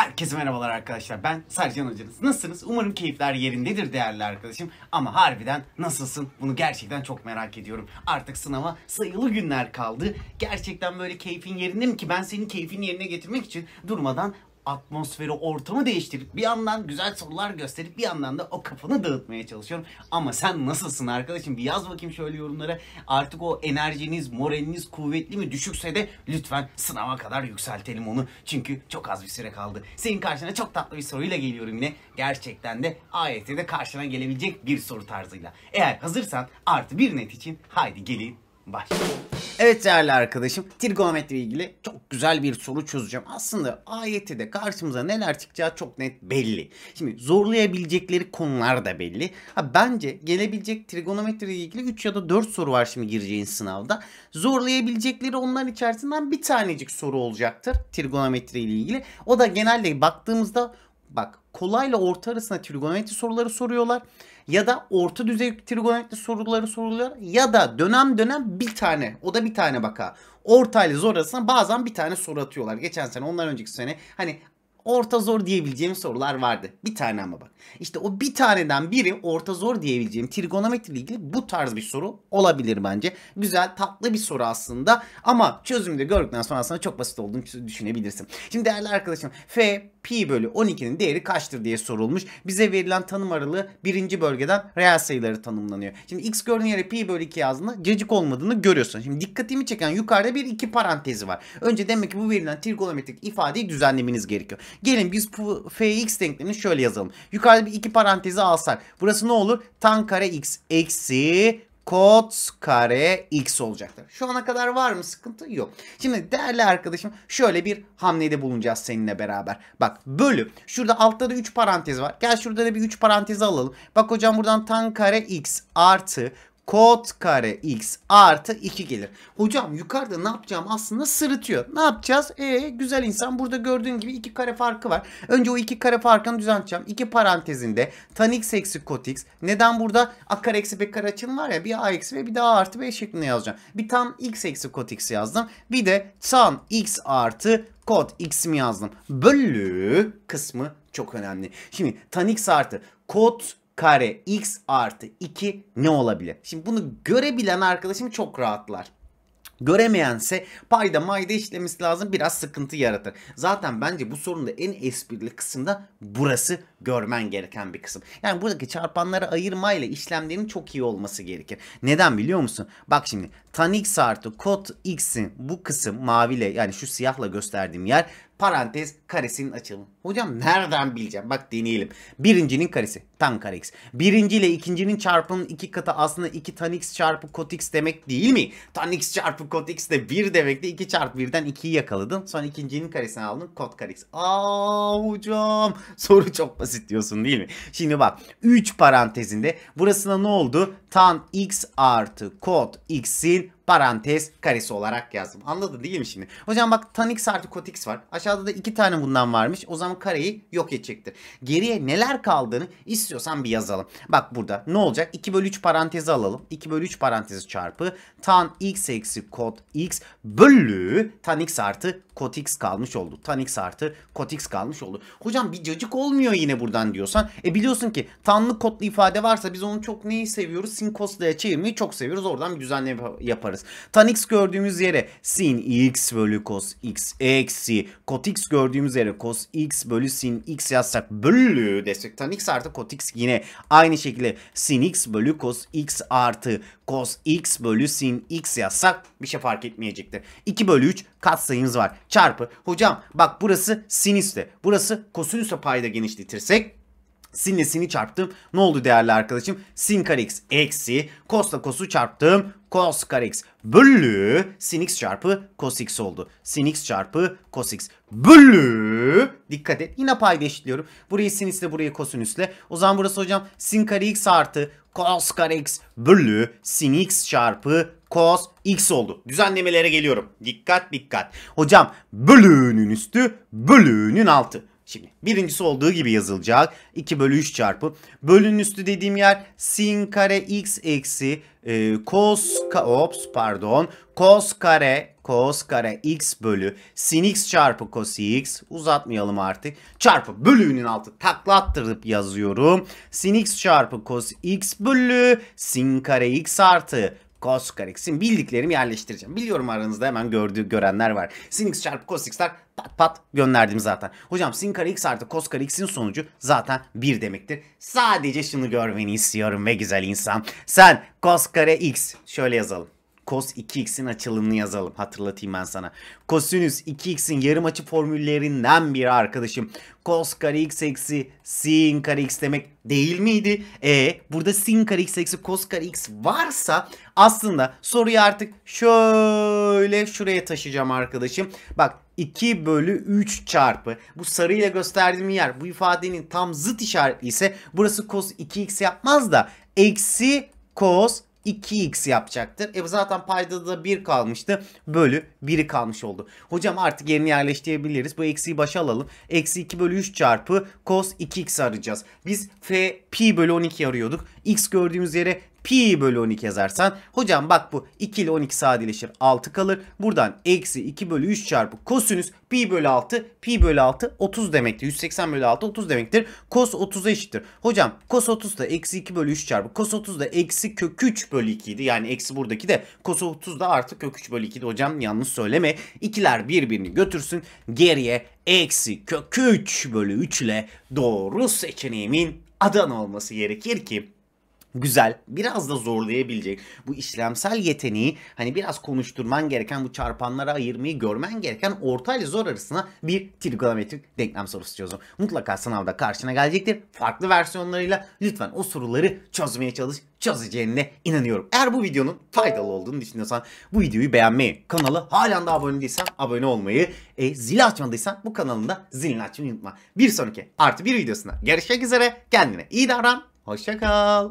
Herkese merhabalar arkadaşlar. Ben Sercan Hocanız. Nasılsınız? Umarım keyifler yerindedir değerli arkadaşım. Ama harbiden nasılsın? Bunu gerçekten çok merak ediyorum. Artık sınava sayılı günler kaldı. Gerçekten böyle keyfin yerinde mi ki? Ben senin keyfin yerine getirmek için durmadan atmosferi, ortamı değiştirip bir yandan güzel sorular gösterip bir yandan da o kafanı dağıtmaya çalışıyorum. Ama sen nasılsın arkadaşım? Bir yaz bakayım şöyle yorumlara. Artık o enerjiniz, moraliniz kuvvetli mi? Düşükse de lütfen sınava kadar yükseltelim onu. Çünkü çok az bir süre kaldı. Senin karşına çok tatlı bir soruyla geliyorum yine. Gerçekten de AYT'de karşına gelebilecek bir soru tarzıyla. Eğer hazırsan artı bir net için haydi gelin başlayalım. Evet değerli arkadaşım, trigonometri ile ilgili çok güzel bir soru çözeceğim. Aslında ayette de karşımıza neler çıkacağı çok net belli. Şimdi zorlayabilecekleri konular da belli. Ha, bence gelebilecek trigonometri ile ilgili 3 ya da 4 soru var şimdi gireceğin sınavda. Zorlayabilecekleri onların içerisinden bir tanecik soru olacaktır trigonometri ile ilgili. O da genelde baktığımızda bak kolayla orta arasında trigonometri soruları soruyorlar ya da orta düzey trigonometri soruları soruluyor ya da dönem dönem bir tane o da bir tane baka. Orta ile zor arasında bazen bir tane soru atıyorlar. Geçen sene ondan önceki sene hani orta zor diyebileceğim sorular vardı. Bir tane ama bak. İşte o bir taneden biri orta zor diyebileceğim trigonometri ilgili bu tarz bir soru olabilir bence. Güzel tatlı bir soru aslında ama çözümü de gördükten sonra aslında çok basit olduğunu düşünebilirsin. Şimdi değerli arkadaşım F pi bölü 12'nin değeri kaçtır diye sorulmuş. Bize verilen tanım aralığı birinci bölgeden reel sayıları tanımlanıyor. Şimdi x gördüğün yere pi bölü 2 yazdığında cacık olmadığını görüyorsun. Şimdi dikkatimi çeken yukarıda bir iki parantezi var. Önce demek ki bu verilen trigonometrik ifadeyi düzenlemeniz gerekiyor. Gelin biz bu fx denklemini şöyle yazalım. Yukarıda bir iki parantezi alsak. Burası ne olur? Tan kare x eksi Kot kare x olacaktır. Şu ana kadar var mı sıkıntı? Yok. Şimdi değerli arkadaşım şöyle bir hamlede bulunacağız seninle beraber. Bak bölü. Şurada altta da 3 parantez var. Gel şurada da bir 3 parantezi alalım. Bak hocam buradan tan kare x artı Kot kare x artı 2 gelir. Hocam yukarıda ne yapacağım aslında sırıtıyor. Ne yapacağız? E güzel insan burada gördüğün gibi 2 kare farkı var. Önce o 2 kare farkını düzelteceğim. 2 parantezinde tan x eksi kot x. Neden burada a kare eksi b kare açılım var ya bir a eksi ve bir de a artı b şeklinde yazacağım. Bir tan x eksi kot x yazdım. Bir de tan x artı kod x'imi yazdım. Bölü kısmı çok önemli. Şimdi tan x artı kod kare x artı 2 ne olabilir? Şimdi bunu görebilen arkadaşım çok rahatlar. Göremeyense payda mayda işlemesi lazım biraz sıkıntı yaratır. Zaten bence bu sorunun da en esprili kısımda burası görmen gereken bir kısım. Yani buradaki çarpanları ayırmayla işlemlerin çok iyi olması gerekir. Neden biliyor musun? Bak şimdi tan x artı kot x'in bu kısım maviyle yani şu siyahla gösterdiğim yer Parantez karesinin açılımı. Hocam nereden bileceğim? Bak deneyelim. Birincinin karesi. Tan kare x. Birinci ile ikincinin çarpımının iki katı aslında iki tan x çarpı kot x demek değil mi? Tan x çarpı kot x de bir demek de 2 çarpı 1'den 2'yi yakaladın. Sonra ikincinin karesini aldım Kot kare x. Aa hocam. Soru çok basit diyorsun değil mi? Şimdi bak. 3 parantezinde burasına ne oldu? Tan x artı kot x'in parantez karesi olarak yazdım. Anladın değil mi şimdi? Hocam bak tan x artı kot x var. Aşağıda da iki tane bundan varmış. O zaman kareyi yok edecektir. Geriye neler kaldığını istiyorsan bir yazalım. Bak burada ne olacak? 2 bölü 3 parantezi alalım. 2 bölü 3 parantezi çarpı tan x eksi kot x bölü tan x artı Kotix kalmış oldu. Tanix artı Kotix kalmış oldu. Hocam bir cacık olmuyor yine buradan diyorsan. E biliyorsun ki tanlı kodlu ifade varsa biz onu çok neyi seviyoruz? Sin cos'la çevirmeyi çok seviyoruz. Oradan bir düzenleme yaparız. Tanix gördüğümüz yere sin x bölü cos x eksi Kotix gördüğümüz yere cos x bölü sin x yazsak bölü desek tanix artı Kotix yine aynı şekilde sin x bölü cos x artı cos x bölü sin x yazsak bir şey fark etmeyecektir. 2 bölü 3 Kat sayımız var. Çarpı hocam bak burası sinüste burası kosinüste payda genişletirsek Sinle sini çarptım. Ne oldu değerli arkadaşım? Sin kare x eksi cosla cos'u çarptım. Cos kare x bölü sin x çarpı cos x oldu. Sin x çarpı cos x bölü. Dikkat et yine payda eşitliyorum. Burayı sinisle burayı kosinüsle. O zaman burası hocam sin kare x artı cos kare x bölü sin x çarpı cos x oldu. Düzenlemelere geliyorum. Dikkat dikkat. Hocam bölünün üstü bölünün altı. Şimdi birincisi olduğu gibi yazılacak. 2 bölü 3 çarpı. Bölünün üstü dediğim yer sin kare x eksi e, cos ka, ops pardon cos kare cos kare x bölü sin x çarpı cos x uzatmayalım artık çarpı bölüğünün altı taklattırıp yazıyorum sin x çarpı cos x bölü sin kare x artı cos X'in bildiklerimi yerleştireceğim. Biliyorum aranızda hemen gördüğü görenler var. Sin x çarpı cos x'ler pat pat gönderdim zaten. Hocam sin kare x artı cos kare x'in sonucu zaten 1 demektir. Sadece şunu görmeni istiyorum ve güzel insan. Sen cos kare x şöyle yazalım cos 2x'in açılımını yazalım. Hatırlatayım ben sana. Kosinüs 2x'in yarım açı formüllerinden biri arkadaşım. Cos kare x eksi sin kare x demek değil miydi? E burada sin kare x eksi cos kare x varsa aslında soruyu artık şöyle şuraya taşıyacağım arkadaşım. Bak 2 bölü 3 çarpı bu sarıyla gösterdiğim yer bu ifadenin tam zıt işaretli ise burası cos 2x yapmaz da eksi cos 2x yapacaktır. E zaten payda da 1 kalmıştı. Bölü 1'i kalmış oldu. Hocam artık yerini yerleştirebiliriz. Bu eksiyi başa alalım. Eksi 2 bölü 3 çarpı cos 2x arayacağız. Biz f pi bölü 12 arıyorduk. x gördüğümüz yere pi bölü 12 yazarsan hocam bak bu 2 ile 12 sadeleşir 6 kalır. Buradan eksi 2 bölü 3 çarpı kosinüs pi bölü 6 pi bölü 6 30 demektir. 180 bölü 6 30 demektir. Kos 30'a eşittir. Hocam kos 30 da eksi 2 bölü 3 çarpı kos 30 da eksi kök 3 bölü 2 idi. Yani eksi buradaki de kos 30 da artı kök 3 bölü 2 idi. Hocam yanlış söyleme. İkiler birbirini götürsün. Geriye eksi kök 3 bölü 3 ile doğru seçeneğimin adan olması gerekir ki güzel, biraz da zorlayabilecek bu işlemsel yeteneği hani biraz konuşturman gereken bu çarpanlara ayırmayı görmen gereken orta ile zor arasına bir trigonometrik denklem sorusu çözüm. Mutlaka sınavda karşına gelecektir. Farklı versiyonlarıyla lütfen o soruları çözmeye çalış. Çözeceğine inanıyorum. Eğer bu videonun faydalı olduğunu düşünüyorsan bu videoyu beğenmeyi, kanalı halen daha abone değilsen abone olmayı, e, zili açmadıysan bu kanalında zilini açmayı unutma. Bir sonraki artı bir videosunda görüşmek üzere. Kendine iyi davran. Hoşçakal.